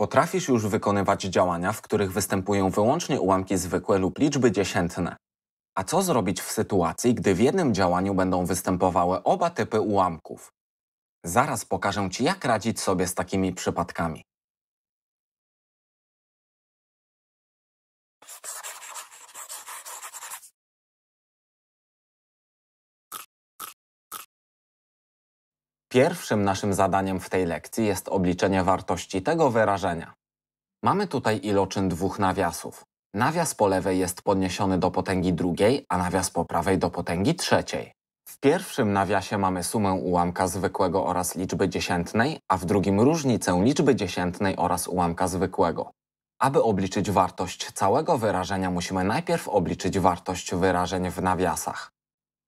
Potrafisz już wykonywać działania, w których występują wyłącznie ułamki zwykłe lub liczby dziesiętne. A co zrobić w sytuacji, gdy w jednym działaniu będą występowały oba typy ułamków? Zaraz pokażę Ci, jak radzić sobie z takimi przypadkami. Pierwszym naszym zadaniem w tej lekcji jest obliczenie wartości tego wyrażenia. Mamy tutaj iloczyn dwóch nawiasów. Nawias po lewej jest podniesiony do potęgi drugiej, a nawias po prawej do potęgi trzeciej. W pierwszym nawiasie mamy sumę ułamka zwykłego oraz liczby dziesiętnej, a w drugim różnicę liczby dziesiętnej oraz ułamka zwykłego. Aby obliczyć wartość całego wyrażenia, musimy najpierw obliczyć wartość wyrażeń w nawiasach.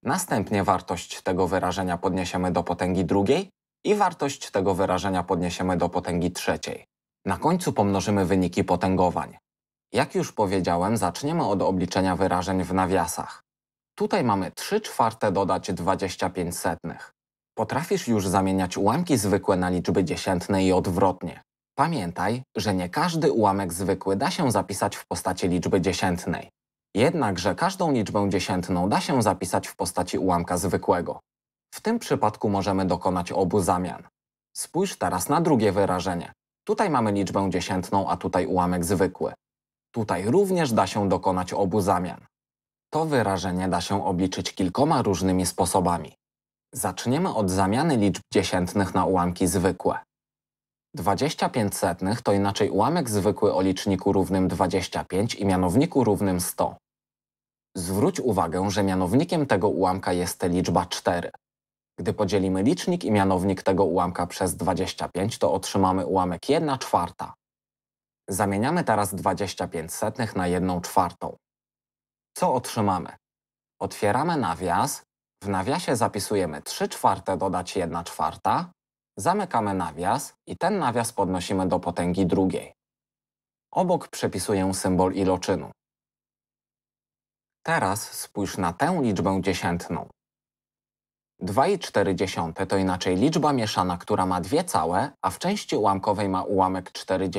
Następnie wartość tego wyrażenia podniesiemy do potęgi drugiej i wartość tego wyrażenia podniesiemy do potęgi trzeciej. Na końcu pomnożymy wyniki potęgowań. Jak już powiedziałem, zaczniemy od obliczenia wyrażeń w nawiasach. Tutaj mamy 3 czwarte dodać 25 setnych. Potrafisz już zamieniać ułamki zwykłe na liczby dziesiętne i odwrotnie. Pamiętaj, że nie każdy ułamek zwykły da się zapisać w postaci liczby dziesiętnej. Jednakże każdą liczbę dziesiętną da się zapisać w postaci ułamka zwykłego. W tym przypadku możemy dokonać obu zamian. Spójrz teraz na drugie wyrażenie. Tutaj mamy liczbę dziesiętną, a tutaj ułamek zwykły. Tutaj również da się dokonać obu zamian. To wyrażenie da się obliczyć kilkoma różnymi sposobami. Zaczniemy od zamiany liczb dziesiętnych na ułamki zwykłe. 25 setnych to inaczej ułamek zwykły o liczniku równym 25 i mianowniku równym 100. Zwróć uwagę, że mianownikiem tego ułamka jest liczba 4. Gdy podzielimy licznik i mianownik tego ułamka przez 25, to otrzymamy ułamek 1 czwarta. Zamieniamy teraz 25 setnych na 1 czwartą. Co otrzymamy? Otwieramy nawias, w nawiasie zapisujemy 3 czwarte dodać 1 czwarta, zamykamy nawias i ten nawias podnosimy do potęgi drugiej. Obok przepisuję symbol iloczynu. Teraz spójrz na tę liczbę dziesiętną. 2,4 to inaczej liczba mieszana, która ma dwie całe, a w części ułamkowej ma ułamek 4.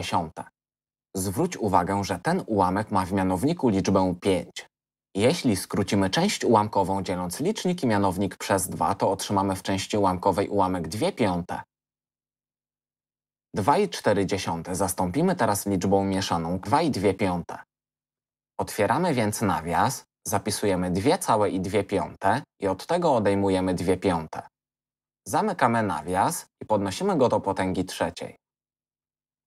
Zwróć uwagę, że ten ułamek ma w mianowniku liczbę 5. Jeśli skrócimy część ułamkową dzieląc licznik i mianownik przez 2, to otrzymamy w części ułamkowej ułamek 2 piąte. 2,4 zastąpimy teraz liczbą mieszaną 2 i 2 piąte. Otwieramy więc nawias Zapisujemy dwie całe i dwie piąte i od tego odejmujemy dwie piąte. Zamykamy nawias i podnosimy go do potęgi trzeciej.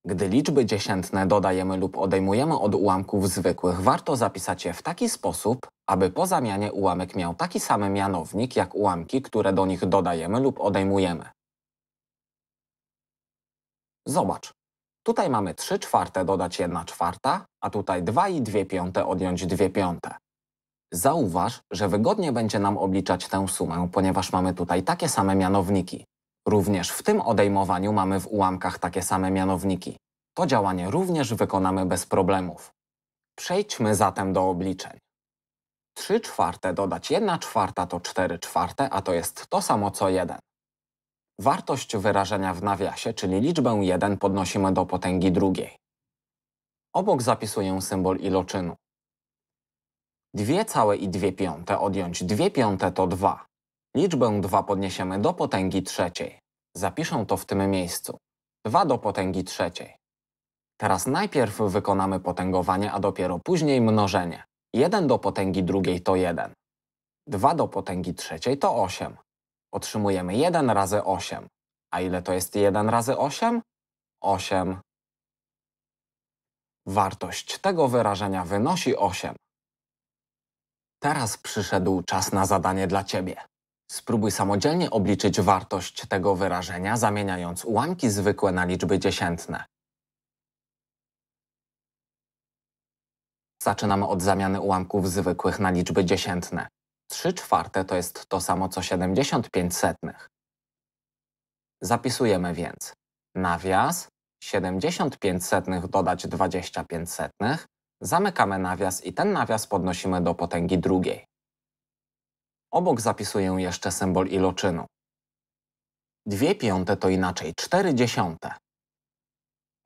Gdy liczby dziesiętne dodajemy lub odejmujemy od ułamków zwykłych, warto zapisać je w taki sposób, aby po zamianie ułamek miał taki sam mianownik jak ułamki, które do nich dodajemy lub odejmujemy. Zobacz. Tutaj mamy 3 czwarte dodać 1 czwarta, a tutaj 2 i 2 piąte odjąć 2 piąte. Zauważ, że wygodnie będzie nam obliczać tę sumę, ponieważ mamy tutaj takie same mianowniki. Również w tym odejmowaniu mamy w ułamkach takie same mianowniki. To działanie również wykonamy bez problemów. Przejdźmy zatem do obliczeń. 3 czwarte dodać 1 czwarta to 4 czwarte, a to jest to samo co 1. Wartość wyrażenia w nawiasie, czyli liczbę 1 podnosimy do potęgi drugiej. Obok zapisuję symbol iloczynu. 2 całe i 2 piąte odjąć 2 piąte to 2. Liczbę 2 podniesiemy do potęgi trzeciej. Zapiszę to w tym miejscu. 2 do potęgi trzeciej. Teraz najpierw wykonamy potęgowanie, a dopiero później mnożenie. 1 do potęgi drugiej to 1. 2 do potęgi trzeciej to 8. Otrzymujemy 1 razy 8. A ile to jest 1 razy 8? 8. Wartość tego wyrażenia wynosi 8. Teraz przyszedł czas na zadanie dla ciebie. Spróbuj samodzielnie obliczyć wartość tego wyrażenia, zamieniając ułamki zwykłe na liczby dziesiętne. Zaczynamy od zamiany ułamków zwykłych na liczby dziesiętne. 3 czwarte to jest to samo co 75 setnych. Zapisujemy więc nawias 75 setnych dodać 25 setnych Zamykamy nawias i ten nawias podnosimy do potęgi drugiej. Obok zapisuję jeszcze symbol iloczynu. Dwie piąte to inaczej cztery dziesiąte.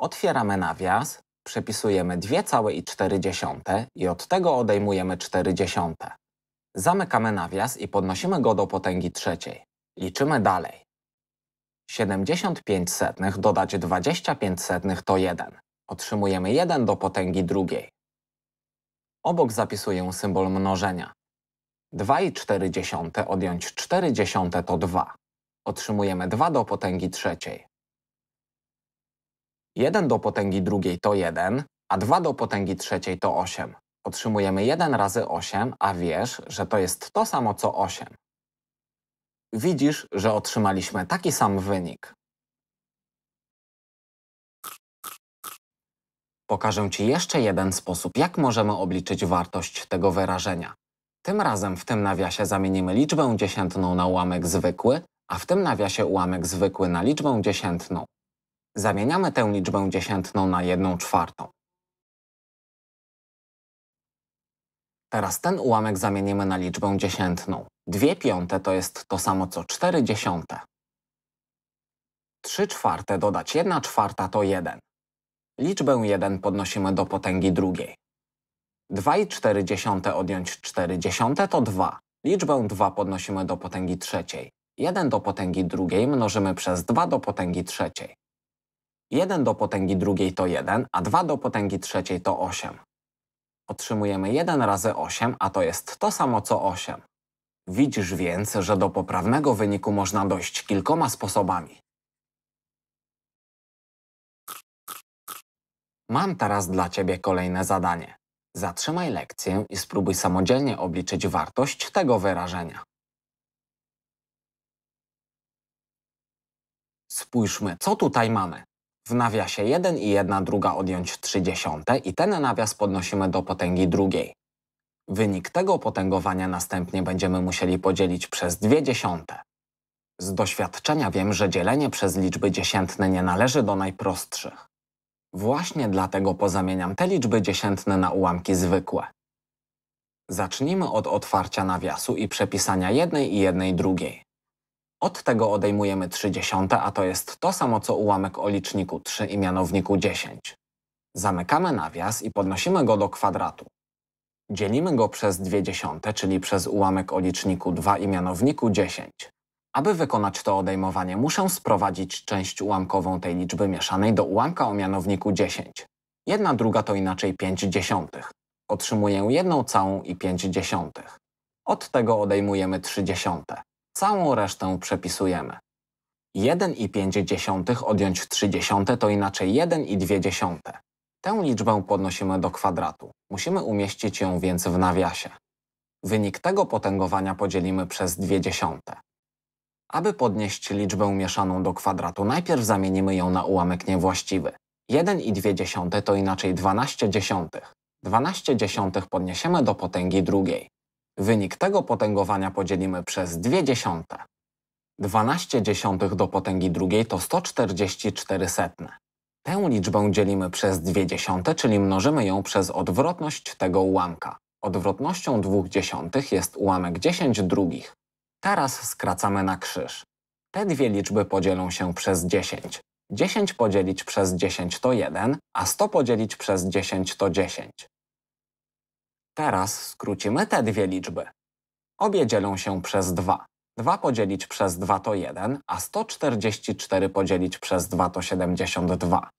Otwieramy nawias, przepisujemy dwie całe i cztery dziesiąte i od tego odejmujemy cztery dziesiąte. Zamykamy nawias i podnosimy go do potęgi trzeciej. Liczymy dalej. 75 setnych dodać 25 setnych to 1. Otrzymujemy 1 do potęgi drugiej. Obok zapisuję symbol mnożenia. 2,4 odjąć 4 to 2. Otrzymujemy 2 do potęgi trzeciej. 1 do potęgi drugiej to 1, a 2 do potęgi trzeciej to 8. Otrzymujemy 1 razy 8, a wiesz, że to jest to samo co 8. Widzisz, że otrzymaliśmy taki sam wynik. Pokażę Ci jeszcze jeden sposób, jak możemy obliczyć wartość tego wyrażenia. Tym razem w tym nawiasie zamienimy liczbę dziesiętną na ułamek zwykły, a w tym nawiasie ułamek zwykły na liczbę dziesiętną. Zamieniamy tę liczbę dziesiętną na jedną czwartą. Teraz ten ułamek zamienimy na liczbę dziesiętną. Dwie piąte to jest to samo co cztery dziesiąte. Trzy czwarte dodać jedna czwarta to jeden. Liczbę 1 podnosimy do potęgi drugiej. 2,4 odjąć 0,4 to 2. Liczbę 2 podnosimy do potęgi trzeciej. 1 do potęgi drugiej mnożymy przez 2 do potęgi trzeciej. 1 do potęgi drugiej to 1, a 2 do potęgi trzeciej to 8. Otrzymujemy 1 razy 8, a to jest to samo co 8. Widzisz więc, że do poprawnego wyniku można dojść kilkoma sposobami. Mam teraz dla Ciebie kolejne zadanie. Zatrzymaj lekcję i spróbuj samodzielnie obliczyć wartość tego wyrażenia. Spójrzmy, co tutaj mamy. W nawiasie 1 i 1 druga odjąć 30 i ten nawias podnosimy do potęgi drugiej. Wynik tego potęgowania następnie będziemy musieli podzielić przez 2 dziesiąte. Z doświadczenia wiem, że dzielenie przez liczby dziesiętne nie należy do najprostszych. Właśnie dlatego pozamieniam te liczby dziesiętne na ułamki zwykłe. Zacznijmy od otwarcia nawiasu i przepisania jednej i jednej drugiej. Od tego odejmujemy 30, a to jest to samo co ułamek o liczniku 3 i mianowniku 10. Zamykamy nawias i podnosimy go do kwadratu. Dzielimy go przez 2 dziesiąte, czyli przez ułamek o liczniku 2 i mianowniku 10. Aby wykonać to odejmowanie, muszę sprowadzić część ułamkową tej liczby mieszanej do ułamka o mianowniku 10. Jedna druga to inaczej 5 dziesiątych. Otrzymuję jedną całą i 5 dziesiątych. Od tego odejmujemy 3 dziesiąte. Całą resztę przepisujemy. 1 i 5 dziesiątych odjąć 3 dziesiąte to inaczej 1 i 2 dziesiąte. Tę liczbę podnosimy do kwadratu. Musimy umieścić ją więc w nawiasie. Wynik tego potęgowania podzielimy przez 2 dziesiąte. Aby podnieść liczbę mieszaną do kwadratu, najpierw zamienimy ją na ułamek niewłaściwy. 1 i 2 to inaczej 12 dziesiątych. 12 dziesiątych podniesiemy do potęgi drugiej. Wynik tego potęgowania podzielimy przez 2 dziesiąte. 12 dziesiątych do potęgi drugiej to 144 setne. Tę liczbę dzielimy przez 2 dziesiąte, czyli mnożymy ją przez odwrotność tego ułamka. Odwrotnością 2 dziesiątych jest ułamek 10 drugich. Teraz skracamy na krzyż. Te dwie liczby podzielą się przez 10. 10 podzielić przez 10 to 1, a 100 podzielić przez 10 to 10. Teraz skrócimy te dwie liczby. Obie dzielą się przez 2. 2 podzielić przez 2 to 1, a 144 podzielić przez 2 to 72.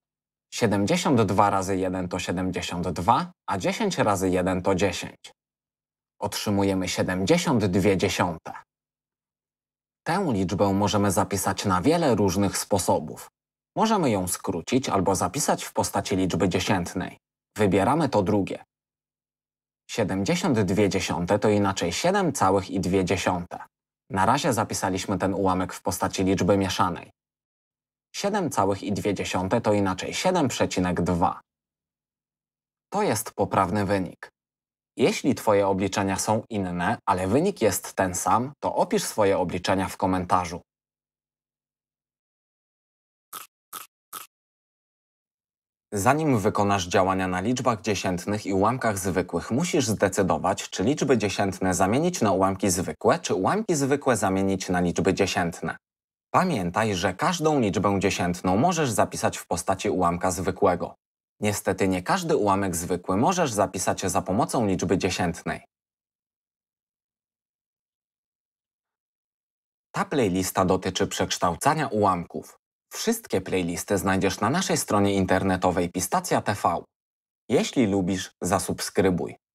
72 razy 1 to 72, a 10 razy 1 to 10. Otrzymujemy 72 dziesiąte. Tę liczbę możemy zapisać na wiele różnych sposobów. Możemy ją skrócić albo zapisać w postaci liczby dziesiętnej. Wybieramy to drugie. 72 dziesiąte to inaczej 7,2. Na razie zapisaliśmy ten ułamek w postaci liczby mieszanej. 7,2 to inaczej 7,2. To jest poprawny wynik. Jeśli Twoje obliczenia są inne, ale wynik jest ten sam, to opisz swoje obliczenia w komentarzu. Zanim wykonasz działania na liczbach dziesiętnych i ułamkach zwykłych, musisz zdecydować, czy liczby dziesiętne zamienić na ułamki zwykłe, czy ułamki zwykłe zamienić na liczby dziesiętne. Pamiętaj, że każdą liczbę dziesiętną możesz zapisać w postaci ułamka zwykłego. Niestety nie każdy ułamek zwykły możesz zapisać za pomocą liczby dziesiętnej. Ta playlista dotyczy przekształcania ułamków. Wszystkie playlisty znajdziesz na naszej stronie internetowej Pistacja TV. Jeśli lubisz, zasubskrybuj.